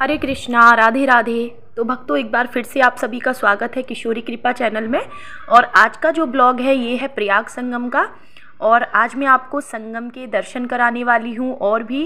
हरे कृष्णा राधे राधे तो भक्तों एक बार फिर से आप सभी का स्वागत है किशोरी कृपा चैनल में और आज का जो ब्लॉग है ये है प्रयाग संगम का और आज मैं आपको संगम के दर्शन कराने वाली हूँ और भी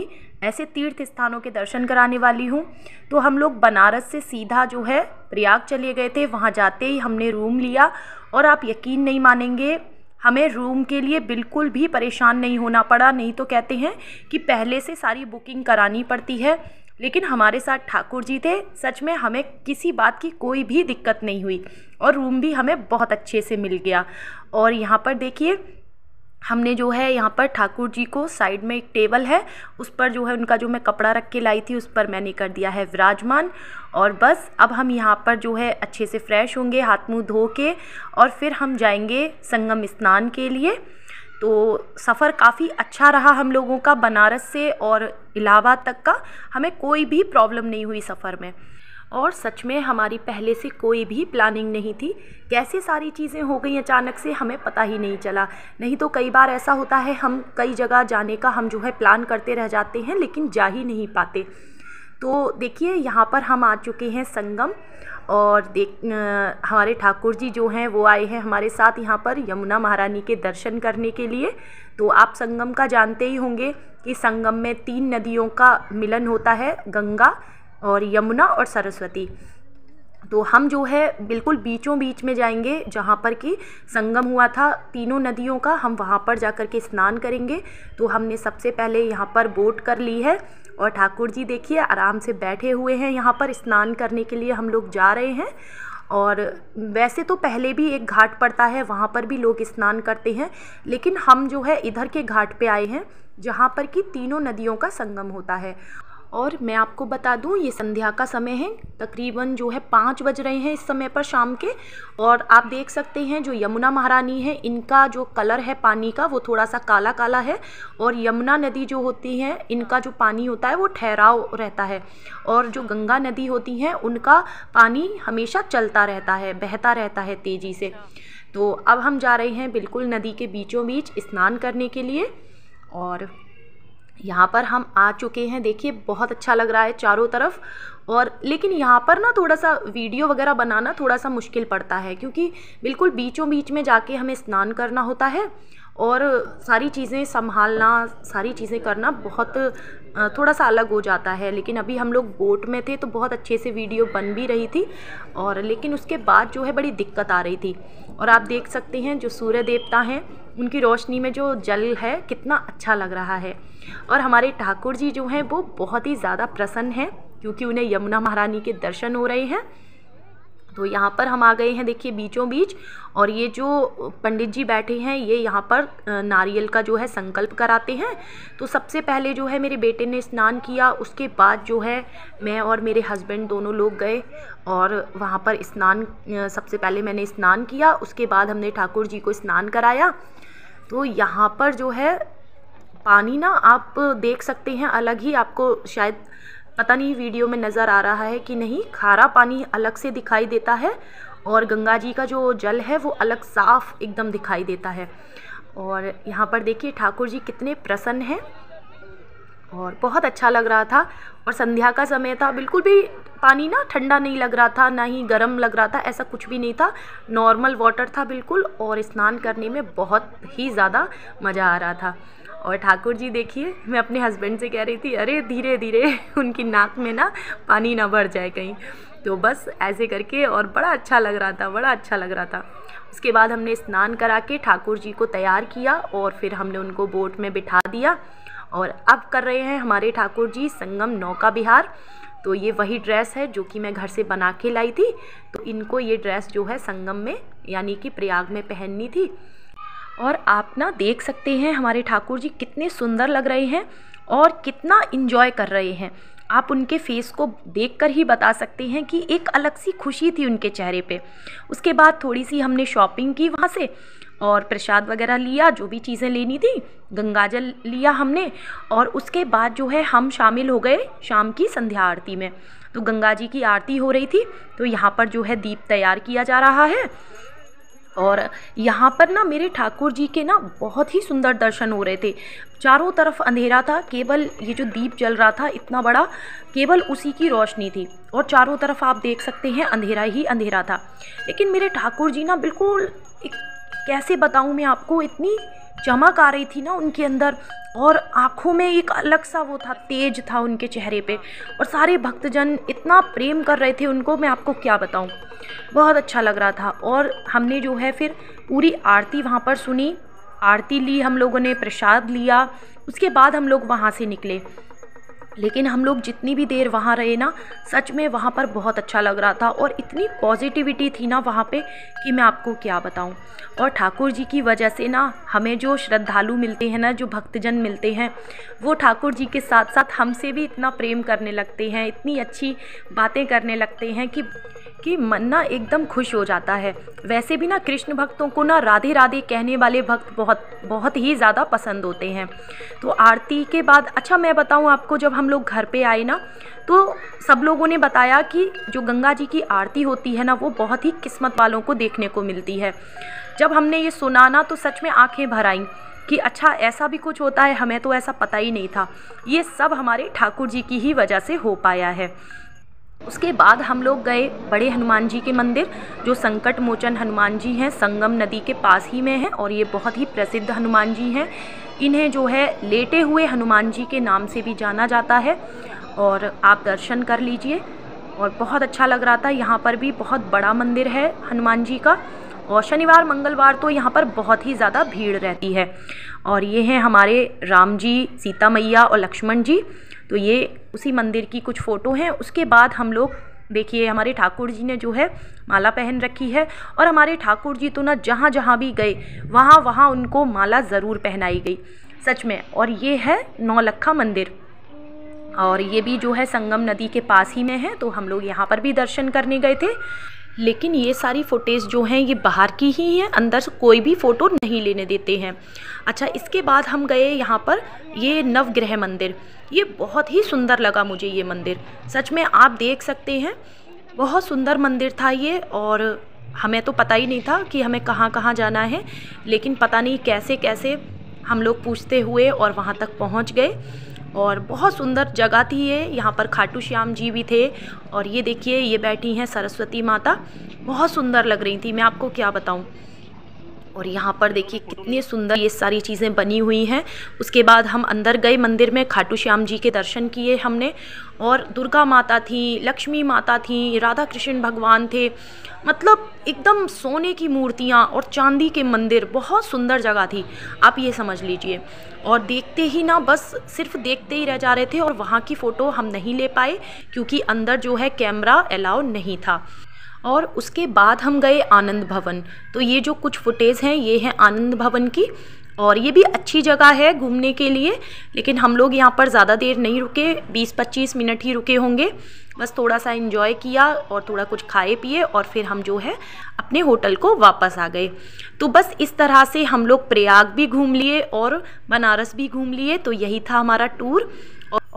ऐसे तीर्थ स्थानों के दर्शन कराने वाली हूँ तो हम लोग बनारस से सीधा जो है प्रयाग चले गए थे वहाँ जाते ही हमने रूम लिया और आप यकीन नहीं मानेंगे हमें रूम के लिए बिल्कुल भी परेशान नहीं होना पड़ा नहीं तो कहते हैं कि पहले से सारी बुकिंग करानी पड़ती है लेकिन हमारे साथ ठाकुर जी थे सच में हमें किसी बात की कोई भी दिक्कत नहीं हुई और रूम भी हमें बहुत अच्छे से मिल गया और यहाँ पर देखिए हमने जो है यहाँ पर ठाकुर जी को साइड में एक टेबल है उस पर जो है उनका जो मैं कपड़ा रख के लाई थी उस पर मैंने कर दिया है विराजमान और बस अब हम यहाँ पर जो है अच्छे से फ्रेश होंगे हाथ मुँह धो के और फिर हम जाएंगे संगम स्नान के लिए तो सफ़र काफ़ी अच्छा रहा हम लोगों का बनारस से और इलाहाबाद तक का हमें कोई भी प्रॉब्लम नहीं हुई सफ़र में और सच में हमारी पहले से कोई भी प्लानिंग नहीं थी कैसे सारी चीज़ें हो गई अचानक से हमें पता ही नहीं चला नहीं तो कई बार ऐसा होता है हम कई जगह जाने का हम जो है प्लान करते रह जाते हैं लेकिन जा ही नहीं पाते तो देखिए यहाँ पर हम आ चुके हैं संगम और देख हमारे ठाकुर जी जो हैं वो आए हैं हमारे साथ यहाँ पर यमुना महारानी के दर्शन करने के लिए तो आप संगम का जानते ही होंगे कि संगम में तीन नदियों का मिलन होता है गंगा और यमुना और सरस्वती तो हम जो है बिल्कुल बीचों बीच में जाएंगे जहाँ पर कि संगम हुआ था तीनों नदियों का हम वहाँ पर जा कर के स्नान करेंगे तो हमने सबसे पहले यहाँ पर बोट कर ली है और ठाकुर जी देखिए आराम से बैठे हुए हैं यहाँ पर स्नान करने के लिए हम लोग जा रहे हैं और वैसे तो पहले भी एक घाट पड़ता है वहाँ पर भी लोग स्नान करते हैं लेकिन हम जो है इधर के घाट पे आए हैं जहाँ पर कि तीनों नदियों का संगम होता है और मैं आपको बता दूं ये संध्या का समय है तकरीबन जो है पाँच बज रहे हैं इस समय पर शाम के और आप देख सकते हैं जो यमुना महारानी है इनका जो कलर है पानी का वो थोड़ा सा काला काला है और यमुना नदी जो होती है इनका जो पानी होता है वो ठहराव रहता है और जो गंगा नदी होती हैं उनका पानी हमेशा चलता रहता है बहता रहता है तेज़ी से तो अब हम जा रहे हैं बिल्कुल नदी के बीचों बीच स्नान करने के लिए और यहाँ पर हम आ चुके हैं देखिए बहुत अच्छा लग रहा है चारों तरफ और लेकिन यहाँ पर ना थोड़ा सा वीडियो वगैरह बनाना थोड़ा सा मुश्किल पड़ता है क्योंकि बिल्कुल बीचों बीच में जाके हमें स्नान करना होता है और सारी चीज़ें संभालना सारी चीज़ें करना बहुत थोड़ा सा अलग हो जाता है लेकिन अभी हम लोग बोट में थे तो बहुत अच्छे से वीडियो बन भी रही थी और लेकिन उसके बाद जो है बड़ी दिक्कत आ रही थी और आप देख सकते हैं जो सूर्य देवता हैं उनकी रोशनी में जो जल है कितना अच्छा लग रहा है और हमारे ठाकुर जी जो हैं वो बहुत ही ज़्यादा प्रसन्न हैं क्योंकि उन्हें यमुना महारानी के दर्शन हो रहे हैं तो यहाँ पर हम आ गए हैं देखिए बीचों बीच और ये जो पंडित जी बैठे हैं ये यहाँ पर नारियल का जो है संकल्प कराते हैं तो सबसे पहले जो है मेरे बेटे ने स्नान किया उसके बाद जो है मैं और मेरे हस्बैंड दोनों लोग गए और वहाँ पर स्नान सबसे पहले मैंने स्नान किया उसके बाद हमने ठाकुर जी को स्नान कराया तो यहाँ पर जो है पानी ना आप देख सकते हैं अलग ही आपको शायद पता नहीं वीडियो में नज़र आ रहा है कि नहीं खारा पानी अलग से दिखाई देता है और गंगा जी का जो जल है वो अलग साफ़ एकदम दिखाई देता है और यहाँ पर देखिए ठाकुर जी कितने प्रसन्न हैं और बहुत अच्छा लग रहा था और संध्या का समय था बिल्कुल भी पानी ना ठंडा नहीं लग रहा था ना ही गर्म लग रहा था ऐसा कुछ भी नहीं था नॉर्मल वाटर था बिल्कुल और स्नान करने में बहुत ही ज़्यादा मज़ा आ रहा था और ठाकुर जी देखिए मैं अपने हस्बैंड से कह रही थी अरे धीरे धीरे उनकी नाक में ना पानी ना भर जाए कहीं तो बस ऐसे करके और बड़ा अच्छा लग रहा था बड़ा अच्छा लग रहा था उसके बाद हमने स्नान करा के ठाकुर जी को तैयार किया और फिर हमने उनको बोट में बिठा दिया और अब कर रहे हैं हमारे ठाकुर जी संगम नौका बिहार तो ये वही ड्रेस है जो कि मैं घर से बना के लाई थी तो इनको ये ड्रेस जो है संगम में यानी कि प्रयाग में पहननी थी और आप ना देख सकते हैं हमारे ठाकुर जी कितने सुंदर लग रहे हैं और कितना इन्जॉय कर रहे हैं आप उनके फेस को देखकर ही बता सकते हैं कि एक अलग सी खुशी थी उनके चेहरे पे उसके बाद थोड़ी सी हमने शॉपिंग की वहाँ से और प्रसाद वगैरह लिया जो भी चीज़ें लेनी थी गंगाजल लिया हमने और उसके बाद जो है हम शामिल हो गए शाम की संध्या आरती में तो गंगा जी की आरती हो रही थी तो यहाँ पर जो है दीप तैयार किया जा रहा है और यहाँ पर ना मेरे ठाकुर जी के ना बहुत ही सुंदर दर्शन हो रहे थे चारों तरफ अंधेरा था केवल ये जो दीप जल रहा था इतना बड़ा केवल उसी की रोशनी थी और चारों तरफ आप देख सकते हैं अंधेरा ही अंधेरा था लेकिन मेरे ठाकुर जी ना बिल्कुल कैसे बताऊँ मैं आपको इतनी चमक आ रही थी ना उनके अंदर और आँखों में एक अलग सा वो था तेज था उनके चेहरे पे और सारे भक्तजन इतना प्रेम कर रहे थे उनको मैं आपको क्या बताऊँ बहुत अच्छा लग रहा था और हमने जो है फिर पूरी आरती वहाँ पर सुनी आरती ली हम लोगों ने प्रसाद लिया उसके बाद हम लोग वहाँ से निकले लेकिन हम लोग जितनी भी देर वहाँ रहे ना सच में वहाँ पर बहुत अच्छा लग रहा था और इतनी पॉजिटिविटी थी ना वहाँ पे कि मैं आपको क्या बताऊँ और ठाकुर जी की वजह से ना हमें जो श्रद्धालु मिलते हैं ना जो भक्तजन मिलते हैं वो ठाकुर जी के साथ साथ हमसे भी इतना प्रेम करने लगते हैं इतनी अच्छी बातें करने लगते हैं कि कि मन ना एकदम खुश हो जाता है वैसे भी ना कृष्ण भक्तों को ना राधे राधे कहने वाले भक्त बहुत बहुत ही ज़्यादा पसंद होते हैं तो आरती के बाद अच्छा मैं बताऊँ आपको जब हम लोग घर पे आए ना तो सब लोगों ने बताया कि जो गंगा जी की आरती होती है ना वो बहुत ही किस्मत वालों को देखने को मिलती है जब हमने ये सुना ना तो सच में आँखें भर आईं कि अच्छा ऐसा भी कुछ होता है हमें तो ऐसा पता ही नहीं था ये सब हमारे ठाकुर जी की ही वजह से हो पाया है उसके बाद हम लोग गए बड़े हनुमान जी के मंदिर जो संकट मोचन हनुमान जी हैं संगम नदी के पास ही में हैं और ये बहुत ही प्रसिद्ध हनुमान जी हैं इन्हें जो है लेटे हुए हनुमान जी के नाम से भी जाना जाता है और आप दर्शन कर लीजिए और बहुत अच्छा लग रहा था यहाँ पर भी बहुत बड़ा मंदिर है हनुमान जी का और शनिवार मंगलवार तो यहाँ पर बहुत ही ज़्यादा भीड़ रहती है और ये हैं हमारे राम जी सीता मैया और लक्ष्मण जी तो ये उसी मंदिर की कुछ फ़ोटो हैं उसके बाद हम लोग देखिए हमारे ठाकुर जी ने जो है माला पहन रखी है और हमारे ठाकुर जी तो ना जहाँ जहाँ भी गए वहाँ वहाँ उनको माला ज़रूर पहनाई गई सच में और ये है नौलखा मंदिर और ये भी जो है संगम नदी के पास ही में है तो हम लोग यहाँ पर भी दर्शन करने गए थे लेकिन ये सारी फ़ोटेज जो हैं ये बाहर की ही हैं अंदर से कोई भी फ़ोटो नहीं लेने देते हैं अच्छा इसके बाद हम गए यहाँ पर ये नवग्रह मंदिर ये बहुत ही सुंदर लगा मुझे ये मंदिर सच में आप देख सकते हैं बहुत सुंदर मंदिर था ये और हमें तो पता ही नहीं था कि हमें कहाँ कहाँ जाना है लेकिन पता नहीं कैसे कैसे हम लोग पूछते हुए और वहाँ तक पहुँच गए और बहुत सुंदर जगह थी ये यहाँ पर खाटू श्याम जी भी थे और ये देखिए ये बैठी हैं सरस्वती माता बहुत सुंदर लग रही थी मैं आपको क्या बताऊँ और यहाँ पर देखिए कितनी सुंदर ये सारी चीज़ें बनी हुई हैं उसके बाद हम अंदर गए मंदिर में खाटू श्याम जी के दर्शन किए हमने और दुर्गा माता थी लक्ष्मी माता थी राधा कृष्ण भगवान थे मतलब एकदम सोने की मूर्तियाँ और चांदी के मंदिर बहुत सुंदर जगह थी आप ये समझ लीजिए और देखते ही ना बस सिर्फ देखते ही रह जा रहे थे और वहाँ की फ़ोटो हम नहीं ले पाए क्योंकि अंदर जो है कैमरा अलाउ नहीं था और उसके बाद हम गए आनंद भवन तो ये जो कुछ फुटेज हैं ये हैं आनंद भवन की और ये भी अच्छी जगह है घूमने के लिए लेकिन हम लोग यहाँ पर ज़्यादा देर नहीं रुके 20-25 मिनट ही रुके होंगे बस थोड़ा सा इन्जॉय किया और थोड़ा कुछ खाए पिए और फिर हम जो है अपने होटल को वापस आ गए तो बस इस तरह से हम लोग प्रयाग भी घूम लिए और बनारस भी घूम लिए तो यही था हमारा टूर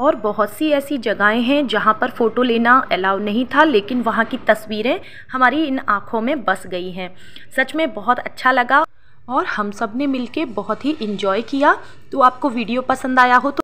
और बहुत सी ऐसी जगहें हैं जहाँ पर फ़ोटो लेना अलाउ नहीं था लेकिन वहाँ की तस्वीरें हमारी इन आँखों में बस गई हैं सच में बहुत अच्छा लगा और हम सब ने मिल बहुत ही इन्जॉय किया तो आपको वीडियो पसंद आया हो तो